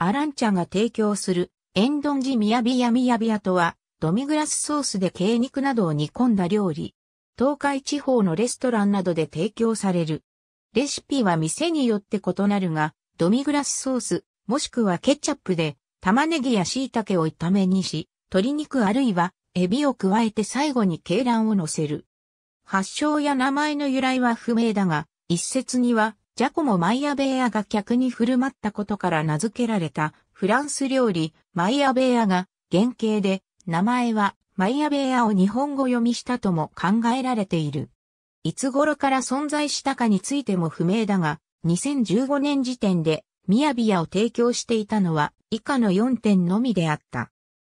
アランチャが提供するエンドンジミヤビヤミヤビヤとは、ドミグラスソースで鶏肉などを煮込んだ料理。東海地方のレストランなどで提供される。レシピは店によって異なるが、ドミグラスソース、もしくはケチャップで、玉ねぎや椎茸を炒めにし、鶏肉あるいは、エビを加えて最後に鶏卵を乗せる。発祥や名前の由来は不明だが、一説には、ジャコモ・マイアベーアが客に振る舞ったことから名付けられたフランス料理マイアベーアが原型で名前はマイアベーアを日本語読みしたとも考えられている。いつ頃から存在したかについても不明だが、2015年時点でミヤビアを提供していたのは以下の4点のみであった。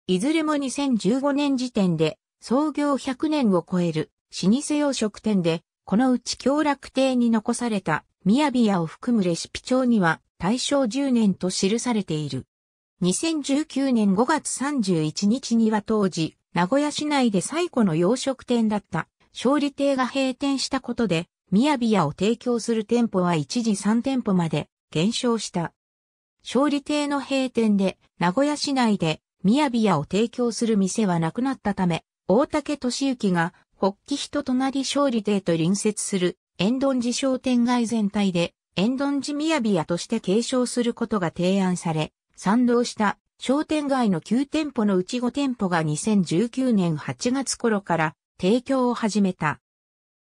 いずれも2015年時点で創業100年を超える老舗洋食店で、このうち京楽亭に残された宮やを含むレシピ帳には大正10年と記されている。2019年5月31日には当時、名古屋市内で最古の洋食店だった勝利亭が閉店したことで、宮やを提供する店舗は一時3店舗まで減少した。勝利亭の閉店で、名古屋市内で宮やを提供する店はなくなったため、大竹敏之が、北紀人となり勝利亭と隣接する円頓寺商店街全体で、円頓寺宮屋として継承することが提案され、賛同した商店街の9店舗のうち5店舗が2019年8月頃から提供を始めた。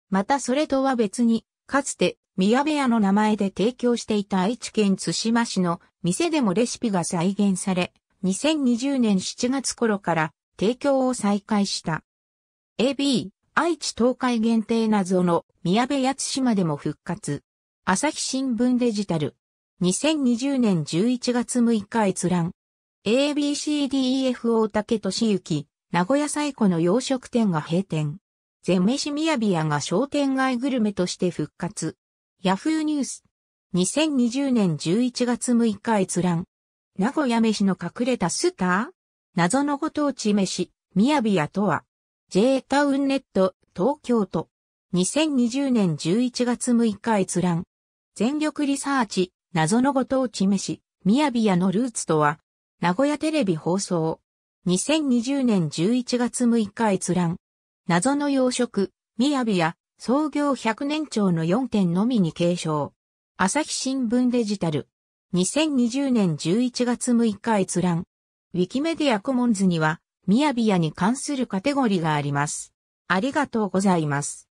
またそれとは別に、かつて宮部屋の名前で提供していた愛知県津島市の店でもレシピが再現され、2020年7月頃から提供を再開した。AB、愛知東海限定謎の宮部八島でも復活。朝日新聞デジタル。2020年11月6日閲覧。ABCDEFO 竹俊之、名古屋最古の洋食店が閉店。ゼメシ宮ヤが商店街グルメとして復活。ヤフーニュース。2020年11月6日閲覧。名古屋飯の隠れたスター謎のご当地飯、宮部屋とは、J タウンネット東京都2020年11月6日閲覧全力リサーチ謎のご当地飯みやびやのルーツとは名古屋テレビ放送2020年11月6日閲覧謎の洋食みやびや創業100年長の4点のみに継承朝日新聞デジタル2020年11月6日閲覧ウィキメディアコモンズにはみやびやに関するカテゴリがあります。ありがとうございます。